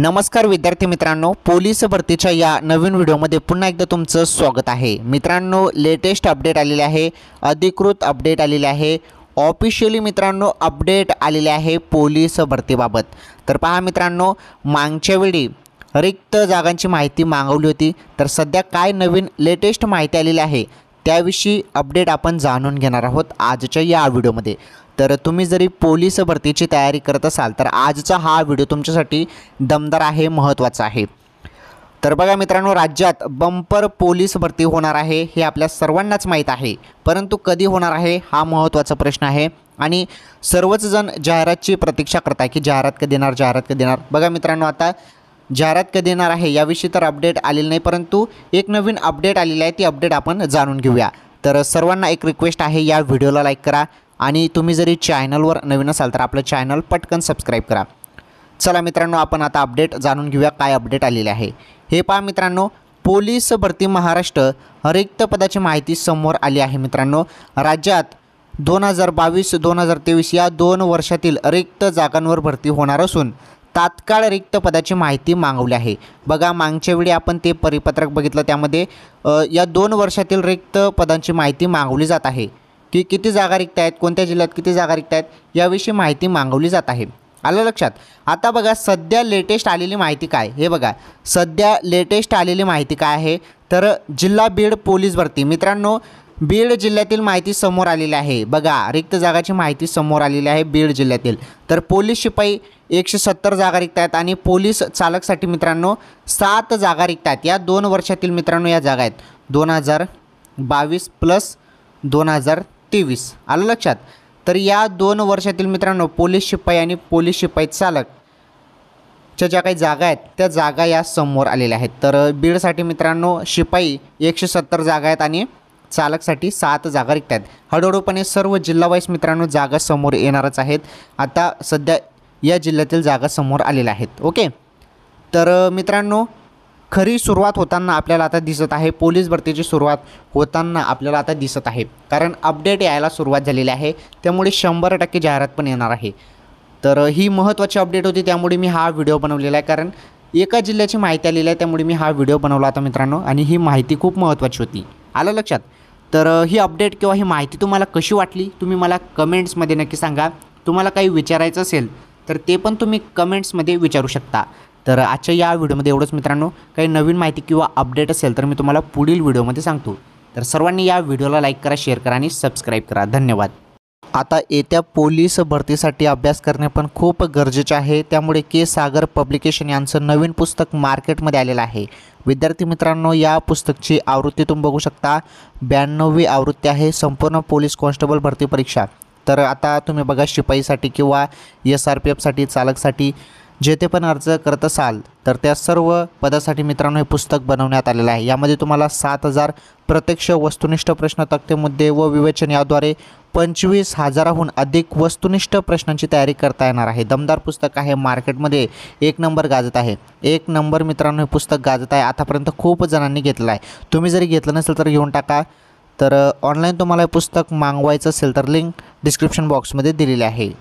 नमस्कार विद्यार्थी मित्रांनो पोलीस भरतीच्या या नवीन व्हिडिओमध्ये पुन्हा एकदा तुमचं स्वागत आहे मित्रांनो लेटेस्ट अपडेट आलेले आहे अधिकृत अपडेट आलेले आहे ऑफिशियली मित्रांनो अपडेट आलेले आहे पोलीस भरतीबाबत तर पहा मित्रांनो मागच्या वेळी रिक्त जागांची माहिती मागवली होती तर सध्या काय नवीन लेटेस्ट माहिती आलेली आहे त्याविषयी अपडेट आपण जाणून घेणार आहोत आजच्या या व्हिडिओमध्ये तर तुम्ही जरी पोलीस भरतीची तयारी करत असाल तर आजचा हा व्हिडिओ तुमच्यासाठी दमदार आहे महत्त्वाचा आहे तर बघा मित्रांनो राज्यात बंपर पोलीस भरती होणार आहे हे आपल्या सर्वांनाच माहीत आहे परंतु कधी होणार आहे हा महत्त्वाचा प्रश्न आहे आणि सर्वच जण जाहिरातची प्रतीक्षा करत आहे की जाहिरात कधी येणार जाहिरात कधी येणार बघा मित्रांनो आता जाहिरात कधी येणार आहे याविषयी तर अपडेट आलेली नाही परंतु एक नवीन अपडेट आलेली आहे ती अपडेट आपण जाणून घेऊया तर सर्वांना एक रिक्वेस्ट आहे या व्हिडिओला लाईक करा आणि तुम्ही जरी चॅनलवर नवीन असाल तर आपलं चॅनल पटकन सबस्क्राईब करा चला मित्रांनो आपण आता अपडेट जाणून घेऊया काय अपडेट आलेले आहे हे पहा मित्रांनो पोलीस भरती महाराष्ट्र रिक्त पदाची माहिती समोर आली आहे मित्रांनो राज्यात दोन हजार बावीस दोन हजार तेवीस या दोन वर्षातील रिक्त जागांवर भरती होणार असून तात्काळ रिक्त पदाची माहिती मागवली आहे बघा मागच्या वेळी आपण ते परिपत्रक बघितलं त्यामध्ये या दोन वर्षातील रिक्त पदांची माहिती मागवली जात आहे की किती जागा रिक्त आहेत कोणत्या जिल्ह्यात किती जागा रिक्त आहेत याविषयी माहिती मागवली जात आहे आलं लक्षात आता बघा सध्या लेटेस्ट आलेली माहिती काय हे बघा सध्या लेटेस्ट आलेली माहिती काय आहे तर जिल्हा बीड पोलीस भरती मित्रांनो बीड जिल्ह्यातील माहिती समोर आलेली आहे बघा रिक्त जागाची माहिती समोर आलेली आहे बीड जिल्ह्यातील तर पोलीस शिपाई एकशे सत्तर जागा रिक्त आहेत आणि पोलीस चालकसाठी मित्रांनो सात जागा रिक्त आहेत या दोन वर्षातील मित्रांनो या जागा आहेत दोन हजार बावीस प्लस दोन हजार तेवीस आलं लक्षात तर या दोन वर्षातील मित्रांनो पोलीस शिपाई आणि पोलीस शिपाई चालक च्या ज्या काही जागा आहेत त्या जागा या समोर आलेल्या आहेत तर बीडसाठी मित्रांनो शिपाई एकशे सत्तर जागा आहेत आणि चालकसाठी सात जागा रिक्त आहेत हळूहळूपणे सर्व जिल्हावाईज मित्रांनो जागा समोर येणारच आहेत आता सध्या या जिल्ह्यातील जागा समोर आलेल्या आहेत ओके तर मित्रांनो खरी सुरुवात होताना आपल्याला आता दिसत आहे पोलीस भरतीची सुरुवात होताना आपल्याला आता दिसत आहे कारण अपडेट यायला सुरुवात झालेली आहे त्यामुळे शंभर टक्के जाहिरात पण येणार आहे तर ही महत्त्वाची अपडेट होती त्यामुळे मी हा व्हिडिओ बनवलेला आहे कारण एका जिल्ह्याची माहिती आलेली आहे त्यामुळे मी हा व्हिडिओ बनवला होता मित्रांनो आणि ही माहिती खूप महत्त्वाची होती आलं लक्षात तर ही अपडेट किंवा ही माहिती तुम्हाला कशी वाटली तुम्ही मला कमेंट्समध्ये नक्की सांगा तुम्हाला काही विचारायचं असेल तर ते पण तुम्ही कमेंट्समध्ये विचारू शकता तर आजच्या या व्हिडिओमध्ये एवढंच मित्रांनो काही नवीन माहिती किंवा अपडेट असेल तर मी तुम्हाला पुढील व्हिडिओमध्ये सांगतो तर सर्वांनी या व्हिडिओला लाईक करा शेअर करा आणि सबस्क्राईब करा धन्यवाद आता येत्या पोलीस भरतीसाठी अभ्यास करणे पण खूप गरजेचे आहे त्यामुळे के सागर पब्लिकेशन यांचं नवीन पुस्तक मार्केटमध्ये आलेलं आहे विद्यार्थी मित्रांनो या पुस्तकची आवृत्ती तुम्ही बघू शकता ब्याण्णववी आवृत्ती आहे संपूर्ण पोलीस कॉन्स्टेबल भरती परीक्षा तर आता तुम्ही बघा शिपाईसाठी किंवा एस आर पी एफसाठी चालकसाठी जेथे पण अर्ज करत असाल तर त्या सर्व पदासाठी मित्रांनो हे पुस्तक बनवण्यात आलेलं आहे यामध्ये तुम्हाला सात हजार प्रत्यक्ष वस्तुनिष्ठ प्रश्न तक्ते मुद्दे व विवेचन याद्वारे पंचवीस हजाराहून अधिक वस्तुनिष्ठ प्रश्नांची तयारी करता येणार आहे दमदार पुस्तक आहे मार्केटमध्ये एक नंबर गाजत आहे एक नंबर मित्रांनो हे पुस्तक गाजत आहे आतापर्यंत खूप जणांनी घेतलं आहे तुम्ही जरी घेतलं नसेल तर घेऊन टाका तर ऑनलाईन तुम्हाला हे पुस्तक मागवायचं असेल तर लिंक डिस्क्रिप्शन बॉक्समध्ये दिलेली आहे